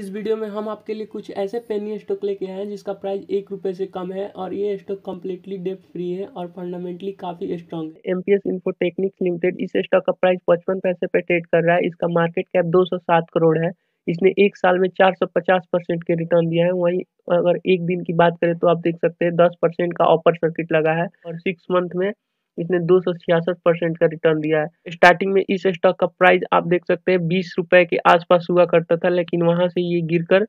इस वीडियो में हम आपके लिए कुछ ऐसे पेनी स्टॉक लेके आए हैं जिसका प्राइस एक रुपए से कम है और ये स्टॉक कम्प्लीटली डेप्ट फ्री है और फंडामेंटली काफी स्ट्रॉन्ग है एमपीएस इन्फोटेक्निक्स लिमिटेड इस स्टॉक का प्राइस पचपन पैसे पे ट्रेड कर रहा है इसका मार्केट कैप 207 करोड़ है इसने एक साल में 450 परसेंट के रिटर्न दिया है वही अगर एक दिन की बात करें तो आप देख सकते हैं दस परसेंट का ऑपर सर्किट लगा है और सिक्स मंथ में इसने दो परसेंट का रिटर्न दिया है स्टार्टिंग में इस स्टॉक का प्राइस आप देख सकते हैं बीस रुपए के आसपास हुआ करता था लेकिन वहां से ये गिरकर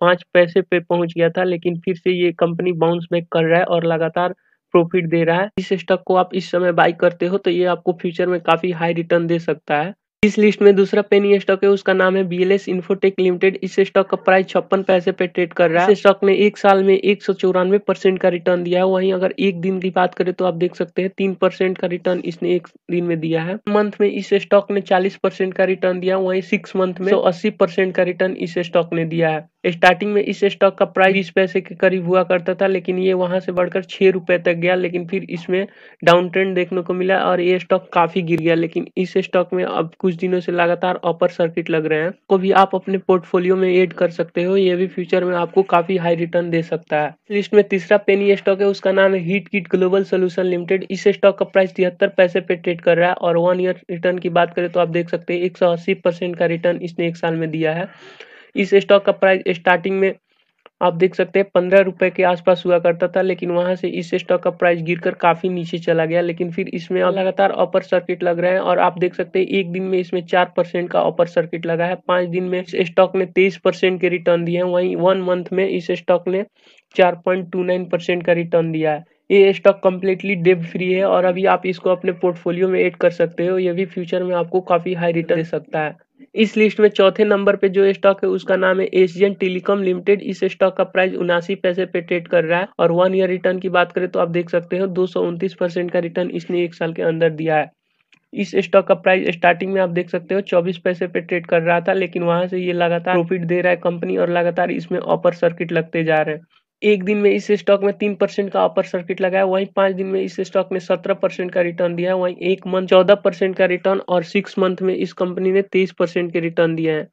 पांच पैसे पे पहुंच गया था लेकिन फिर से ये कंपनी बाउंस बैक कर रहा है और लगातार प्रॉफिट दे रहा है इस स्टॉक को आप इस समय बाई करते हो तो ये आपको फ्यूचर में काफी हाई रिटर्न दे सकता है इस लिस्ट में दूसरा पेनी स्टॉक है उसका नाम है B L S Infotech limited इस स्टॉक का प्राइस छप्पन पैसे पे ट्रेड कर रहा है इस स्टॉक ने एक साल में एक सौ चौरानवे परसेंट का रिटर्न दिया है वहीं अगर एक दिन की बात करें तो आप देख सकते हैं तीन परसेंट का रिटर्न इसने एक दिन में दिया है मंथ में इस स्टॉक ने चालीस परसेंट का रिटर्न दिया वही सिक्स मंथ में अस्सी परसेंट का रिटर्न इस स्टॉक ने दिया है स्टार्टिंग में इस स्टॉक का प्राइस बीस पैसे के करीब हुआ करता था लेकिन ये वहाँ से बढ़कर छह रुपए तक गया लेकिन फिर इसमें डाउन ट्रेंड देखने को मिला और ये स्टॉक काफ़ी गिर गया लेकिन इस स्टॉक में अब कुछ दिनों से लगातार अपर सर्किट लग रहे हैं को भी आप अपने पोर्टफोलियो में एड कर सकते हो ये भी फ्यूचर में आपको काफ़ी हाई रिटर्न दे सकता है लिस्ट में तीसरा पेनी स्टॉक है उसका नाम है heat kit global solution limited इस स्टॉक का प्राइस तिहत्तर पैसे पे ट्रेड कर रहा है और वन ईयर रिटर्न की बात करें तो आप देख सकते हैं एक का रिटर्न इसने एक साल में दिया है इस स्टॉक का प्राइस स्टार्टिंग में आप देख सकते हैं पंद्रह रुपए के आसपास हुआ करता था लेकिन वहां से इस स्टॉक का प्राइस गिरकर काफी नीचे चला गया लेकिन फिर इसमें लगातार अपर सर्किट लग रहे हैं और आप देख सकते हैं एक दिन में इसमें चार परसेंट का अपर सर्किट लगा है पांच दिन में इस स्टॉक ने तेईस परसेंट के रिटर्न दिए हैं वहीं वन मंथ में इस स्टॉक ने चार पॉइंट टू नाइन परसेंट का रिटर्न दिया है ये स्टॉक कम्प्लीटली डेब फ्री है और अभी आप इसको अपने पोर्टफोलियो में एड कर सकते हो ये भी फ्यूचर में आपको काफी हाई रिटर्न दे सकता है इस लिस्ट में चौथे नंबर पे जो स्टॉक है उसका नाम है एशियन टेलीकॉम लिमिटेड इस स्टॉक का प्राइस उनासी पैसे पे ट्रेड कर रहा है और वन ईयर रिटर्न की बात करें तो आप देख सकते हो दो परसेंट का रिटर्न इसने एक साल के अंदर दिया है इस स्टॉक का प्राइस स्टार्टिंग में आप देख सकते हो 24 पैसे पे ट्रेड कर रहा था लेकिन वहां से ये लगातार प्रॉफिट दे रहा है कंपनी और लगातार इसमें अपर सर्किट लगते जा रहे हैं एक दिन में इस स्टॉक में तीन परसेंट का अपर सर्किट लगाया वहीं पांच दिन में इस स्टॉक में सत्रह परसेंट का रिटर्न दिया है वहीं एक मंथ चौदह परसेंट का रिटर्न और सिक्स मंथ में इस कंपनी ने तेईस परसेंट के रिटर्न दिया है